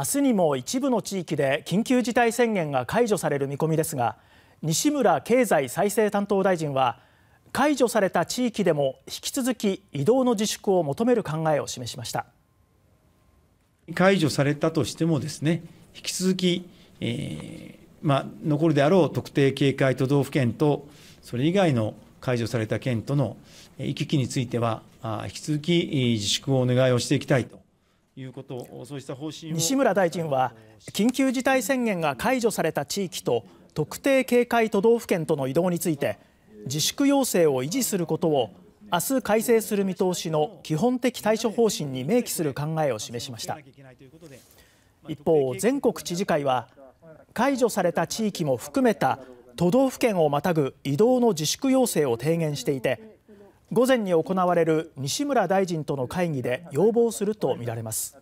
明日にも一部の地域で緊急事態宣言が解除される見込みですが西村経済再生担当大臣は解除された地域でも引き続き移動の自粛を求める考えを示しました解除されたとしてもですね引き続き、えー、まあ、残るであろう特定警戒都道府県とそれ以外の解除された県との行き来については引き続き自粛をお願いをしていきたいと。いうことそうした方針西村大臣は緊急事態宣言が解除された地域と特定警戒都道府県との移動について自粛要請を維持することを明日改正する見通しの基本的対処方針に明記する考えを示しました一方全国知事会は解除された地域も含めた都道府県をまたぐ移動の自粛要請を提言していて午前に行われる西村大臣との会議で要望するとみられます。